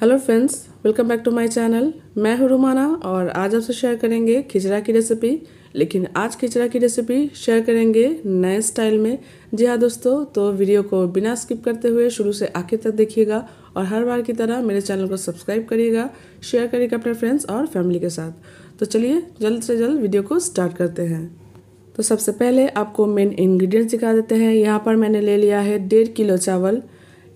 hello friends welcome back to my channel मैं हूं रुमाना और आज आपसे शेयर करेंगे खिचड़ा की रेसिपी लेकिन आज खिचड़ा की रेसिपी शेयर करेंगे नए स्टाइल में जी हाँ दोस्तों तो वीडियो को बिना स्किप करते हुए शुरू से आखिर तक देखिएगा और हर बार की तरह मेरे चैनल को सब्सक्राइब करिएगा शेयर करिएगा अपने फ्रेंड्स और फैमिली के साथ तो चलिए जल्द से जल्द वीडियो को स्टार्ट करते हैं तो सबसे पहले आपको मेन इन्ग्रीडियंट्स दिखा देते हैं यहाँ पर मैंने ले लिया है डेढ़ किलो चावल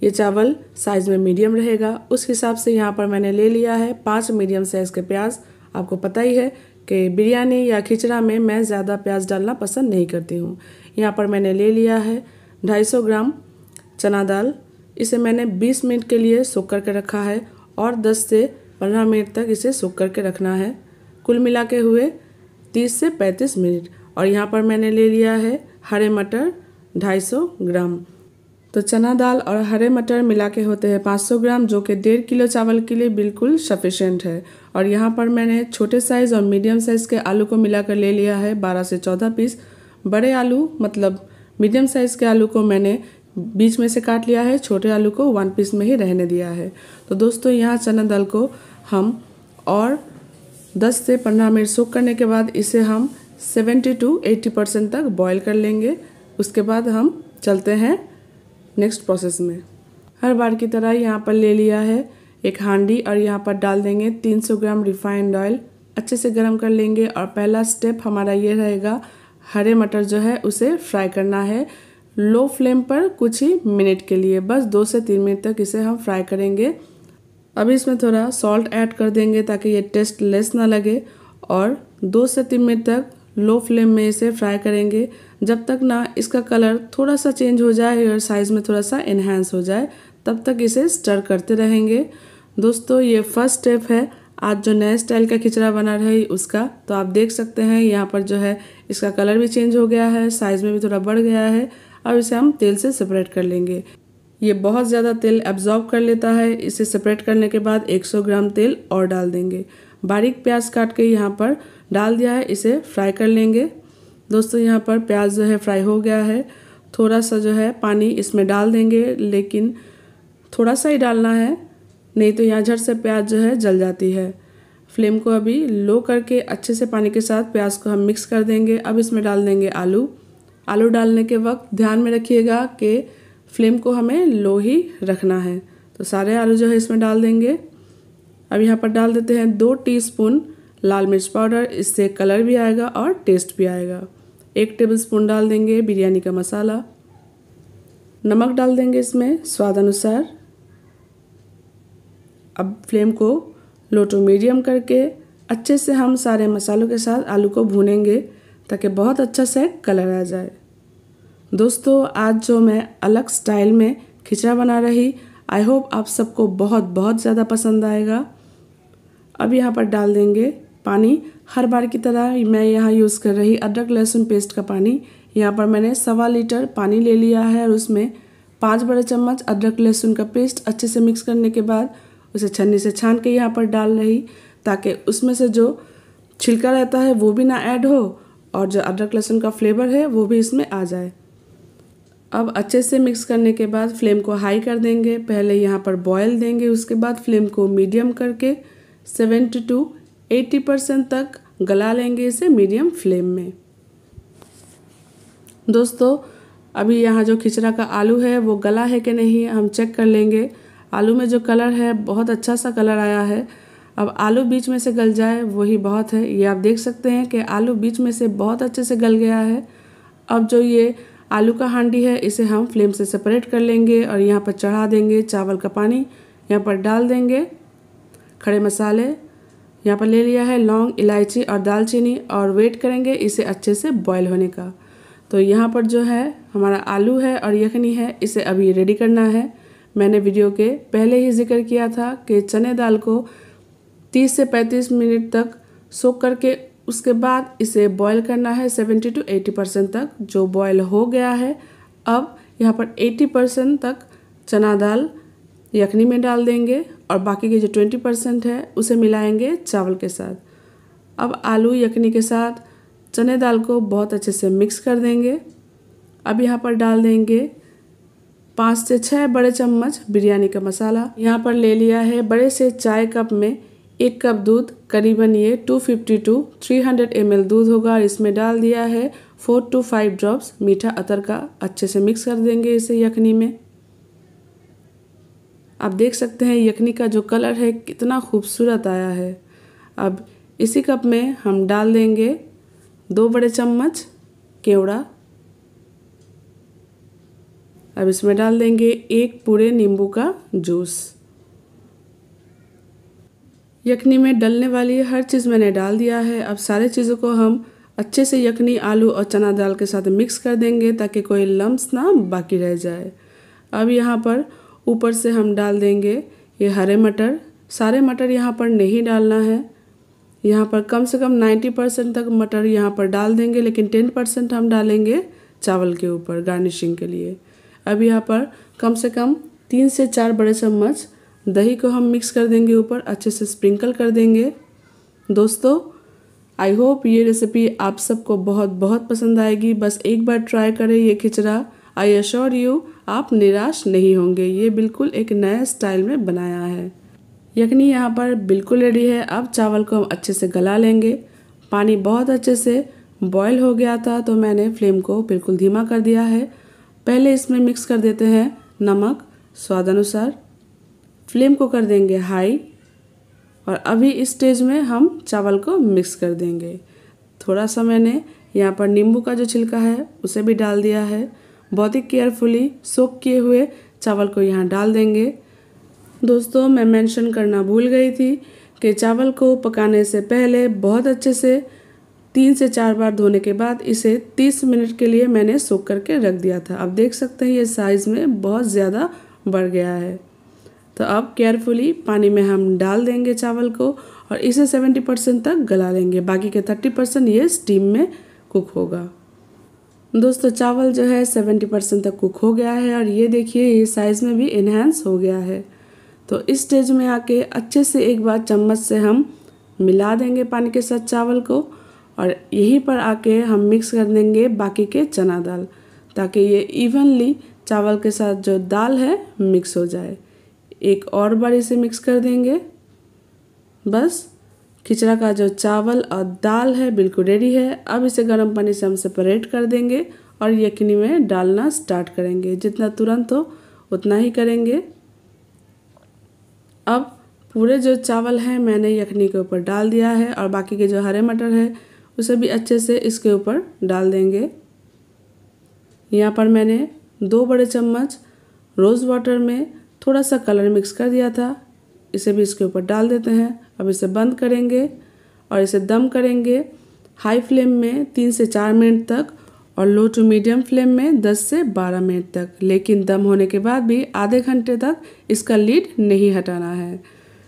ये चावल साइज़ में मीडियम रहेगा उस हिसाब से यहाँ पर मैंने ले लिया है पाँच मीडियम साइज़ के प्याज आपको पता ही है कि बिरयानी या खिचड़ा में मैं ज़्यादा प्याज डालना पसंद नहीं करती हूँ यहाँ पर मैंने ले लिया है 250 ग्राम चना दाल इसे मैंने 20 मिनट के लिए सूख करके रखा है और 10 से 15 मिनट तक इसे सूख करके रखना है कुल मिला के हुए 30 से 35 मिनट और यहाँ पर मैंने ले लिया है हरे मटर 250 ग्राम तो चना दाल और हरे मटर मिला के होते हैं 500 ग्राम जो कि डेढ़ किलो चावल के लिए बिल्कुल सफिशेंट है और यहाँ पर मैंने छोटे साइज़ और मीडियम साइज़ के आलू को मिलाकर ले लिया है 12 से 14 पीस बड़े आलू मतलब मीडियम साइज़ के आलू को मैंने बीच में से काट लिया है छोटे आलू को वन पीस में ही रहने दिया है तो दोस्तों यहाँ चना दाल को हम और 10 से 15 मिनट सूख करने के बाद इसे हम 70 टू 80 परसेंट तक बॉईल कर लेंगे उसके बाद हम चलते हैं नेक्स्ट प्रोसेस में हर बार की तरह यहाँ पर ले लिया है एक हांडी और यहाँ पर डाल देंगे 300 ग्राम रिफाइंड ऑयल अच्छे से गर्म कर लेंगे और पहला स्टेप हमारा ये रहेगा हरे मटर जो है उसे फ्राई करना है लो फ्लेम पर कुछ ही मिनट के लिए बस दो से तीन मिनट तक इसे हम फ्राई करेंगे अभी इसमें थोड़ा सॉल्ट ऐड कर देंगे ताकि ये टेस्ट लेस ना लगे और दो से तीन मिनट तक लो फ्लेम में इसे फ्राई करेंगे जब तक ना इसका कलर थोड़ा सा चेंज हो जाए और साइज़ में थोड़ा सा इन्हेंस हो जाए तब तक इसे स्टर करते रहेंगे दोस्तों ये फर्स्ट स्टेप है आज जो नए स्टाइल का खिचड़ा बना रही उसका तो आप देख सकते हैं यहाँ पर जो है इसका कलर भी चेंज हो गया है साइज़ में भी थोड़ा बढ़ गया है अब इसे हम तेल से सेपरेट कर लेंगे ये बहुत ज़्यादा तेल एब्जॉर्ब कर लेता है इसे सेपरेट करने के बाद 100 ग्राम तेल और डाल देंगे बारीक प्याज काट के यहाँ पर डाल दिया है इसे फ्राई कर लेंगे दोस्तों यहाँ पर प्याज जो है फ्राई हो गया है थोड़ा सा जो है पानी इसमें डाल देंगे लेकिन थोड़ा सा ही डालना है नहीं तो यहाँ झट से प्याज जो है जल जाती है फ्लेम को अभी लो करके अच्छे से पानी के साथ प्याज को हम मिक्स कर देंगे अब इसमें डाल देंगे आलू आलू डालने के वक्त ध्यान में रखिएगा कि फ्लेम को हमें लो ही रखना है तो सारे आलू जो है इसमें डाल देंगे अब यहाँ पर डाल देते हैं दो टीस्पून लाल मिर्च पाउडर इससे कलर भी आएगा और टेस्ट भी आएगा एक टेबल स्पून डाल देंगे बिरयानी का मसाला नमक डाल देंगे इसमें स्वाद अनुसार अब फ्लेम को लो टू मीडियम करके अच्छे से हम सारे मसालों के साथ आलू को भूनेंगे ताकि बहुत अच्छा से कलर आ जाए दोस्तों आज जो मैं अलग स्टाइल में खिचड़ा बना रही आई होप आप सबको बहुत बहुत ज़्यादा पसंद आएगा अब यहाँ पर डाल देंगे पानी हर बार की तरह मैं यहाँ यूज़ कर रही अदरक लहसुन पेस्ट का पानी यहाँ पर मैंने सवा लीटर पानी ले लिया है और उसमें पाँच बड़े चम्मच अदरक लहसुन का पेस्ट अच्छे से मिक्स करने के बाद उसे छन्नी से छान के यहाँ पर डाल रही ताकि उसमें से जो छिलका रहता है वो भी ना ऐड हो और जो अदरक लहसुन का फ्लेवर है वो भी इसमें आ जाए अब अच्छे से मिक्स करने के बाद फ्लेम को हाई कर देंगे पहले यहाँ पर बॉयल देंगे उसके बाद फ्लेम को मीडियम करके सेवेंटी टू 80 परसेंट तक गला लेंगे इसे मीडियम फ्लेम में दोस्तों अभी यहाँ जो खिचड़ा का आलू है वो गला है कि नहीं हम चेक कर लेंगे आलू में जो कलर है बहुत अच्छा सा कलर आया है अब आलू बीच में से गल जाए वही बहुत है ये आप देख सकते हैं कि आलू बीच में से बहुत अच्छे से गल गया है अब जो ये आलू का हांडी है इसे हम फ्लेम से सेपरेट कर लेंगे और यहाँ पर चढ़ा देंगे चावल का पानी यहाँ पर डाल देंगे खड़े मसाले यहाँ पर ले लिया है लौंग इलायची और दालचीनी और वेट करेंगे इसे अच्छे से बॉयल होने का तो यहाँ पर जो है हमारा आलू है और यखनी है इसे अभी रेडी करना है मैंने वीडियो के पहले ही जिक्र किया था कि चने दाल को 30 से 35 मिनट तक सोख करके उसके बाद इसे बॉयल करना है 70 टू 80 परसेंट तक जो बॉयल हो गया है अब यहाँ पर 80 परसेंट तक चना दाल यखनी में डाल देंगे और बाकी के जो ट्वेंटी परसेंट है उसे मिलाएंगे चावल के साथ अब आलू यखनी के साथ चने दाल को बहुत अच्छे से मिक्स कर देंगे अब यहाँ पर डाल देंगे पाँच से छः बड़े चम्मच बिरयानी का मसाला यहाँ पर ले लिया है बड़े से चाय कप में एक कप दूध करीबन ये फिफ्टी टू एम एल दूध होगा इसमें डाल दिया है फोर टू फाइव ड्रॉप्स मीठा अतर का अच्छे से मिक्स कर देंगे इसे यखनी में आप देख सकते हैं यखनी का जो कलर है कितना खूबसूरत आया है अब इसी कप में हम डाल देंगे दो बड़े चम्मच केवड़ा अब इसमें डाल देंगे एक पूरे नींबू का जूस यखनी में डलने वाली हर चीज़ मैंने डाल दिया है अब सारे चीज़ों को हम अच्छे से यखनी आलू और चना दाल के साथ मिक्स कर देंगे ताकि कोई लम्स ना बाकी रह जाए अब यहाँ पर ऊपर से हम डाल देंगे ये हरे मटर सारे मटर यहाँ पर नहीं डालना है यहाँ पर कम से कम 90 परसेंट तक मटर यहाँ पर डाल देंगे लेकिन 10 परसेंट हम डालेंगे चावल के ऊपर गार्निशिंग के लिए अब यहाँ पर कम से कम तीन से चार बड़े चम्मच दही को हम मिक्स कर देंगे ऊपर अच्छे से स्प्रिंकल कर देंगे दोस्तों आई होप ये रेसिपी आप सबको बहुत बहुत पसंद आएगी बस एक बार ट्राई करें ये खिचड़ा आई अश्योर यू आप निराश नहीं होंगे ये बिल्कुल एक नए स्टाइल में बनाया है यखनी यहाँ पर बिल्कुल रेडी है अब चावल को हम अच्छे से गला लेंगे पानी बहुत अच्छे से बॉयल हो गया था तो मैंने फ्लेम को बिल्कुल धीमा कर दिया है पहले इसमें मिक्स कर देते हैं नमक स्वाद अनुसार फ्लेम को कर देंगे हाई और अभी इस स्टेज में हम चावल को मिक्स कर देंगे थोड़ा सा मैंने यहाँ पर नींबू का जो छिलका है उसे भी डाल दिया है बहुत ही केयरफुली सोक किए हुए चावल को यहाँ डाल देंगे दोस्तों मैं मेंशन करना भूल गई थी कि चावल को पकाने से पहले बहुत अच्छे से तीन से चार बार धोने के बाद इसे 30 मिनट के लिए मैंने सोख करके रख दिया था अब देख सकते हैं ये साइज़ में बहुत ज़्यादा बढ़ गया है तो अब केयरफुली पानी में हम डाल देंगे चावल को और इसे 70 परसेंट तक गला लेंगे बाकी के 30 परसेंट ये स्टीम में कुक होगा दोस्तों चावल जो है सेवेंटी परसेंट तक कुक हो गया है और ये देखिए ये साइज़ में भी इन्हेंस हो गया है तो इस स्टेज में आके अच्छे से एक बार चम्मच से हम मिला देंगे पानी के साथ चावल को और यहीं पर आके हम मिक्स कर देंगे बाकी के चना दाल ताकि ये इवनली चावल के साथ जो दाल है मिक्स हो जाए एक और बार इसे मिक्स कर देंगे बस खिचड़ा का जो चावल और दाल है बिल्कुल रेडी है अब इसे गर्म पानी से हम सेपरेट कर देंगे और यखनी में डालना स्टार्ट करेंगे जितना तुरंत हो उतना ही करेंगे अब पूरे जो चावल हैं मैंने यखनी के ऊपर डाल दिया है और बाकी के जो हरे मटर है उसे भी अच्छे से इसके ऊपर डाल देंगे यहाँ पर मैंने दो बड़े चम्मच रोज़ वाटर में थोड़ा सा कलर मिक्स कर दिया था इसे भी इसके ऊपर डाल देते हैं अब इसे बंद करेंगे और इसे दम करेंगे हाई फ्लेम में तीन से चार मिनट तक और लो टू मीडियम फ्लेम में 10 से 12 मिनट तक लेकिन दम होने के बाद भी आधे घंटे तक इसका लीड नहीं हटाना है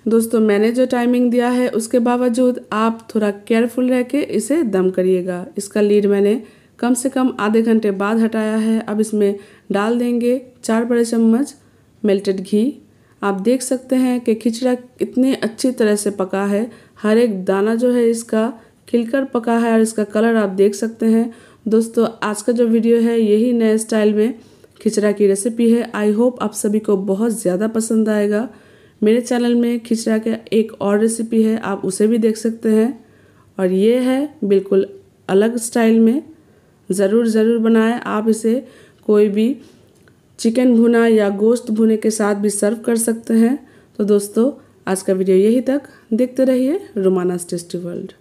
दोस्तों मैंने जो टाइमिंग दिया है उसके बावजूद आप थोड़ा केयरफुल रह के इसे दम करिएगा इसका लीड मैंने कम से कम आधे घंटे बाद हटाया है अब इसमें डाल देंगे चार बड़े चम्मच मेल्टेड घी आप देख सकते हैं कि खिचड़ा कितने अच्छी तरह से पका है हर एक दाना जो है इसका खिलकर पका है और इसका कलर आप देख सकते हैं दोस्तों आज का जो वीडियो है यही नए स्टाइल में खिचड़ा की रेसिपी है आई होप आप सभी को बहुत ज़्यादा पसंद आएगा मेरे चैनल में खिचड़ा का एक और रेसिपी है आप उसे भी देख सकते हैं और ये है बिल्कुल अलग स्टाइल में ज़रूर ज़रूर बनाएं आप इसे कोई भी चिकन भुना या गोश्त भुने के साथ भी सर्व कर सकते हैं तो दोस्तों आज का वीडियो यही तक देखते रहिए रोमानास टेस्टी वर्ल्ड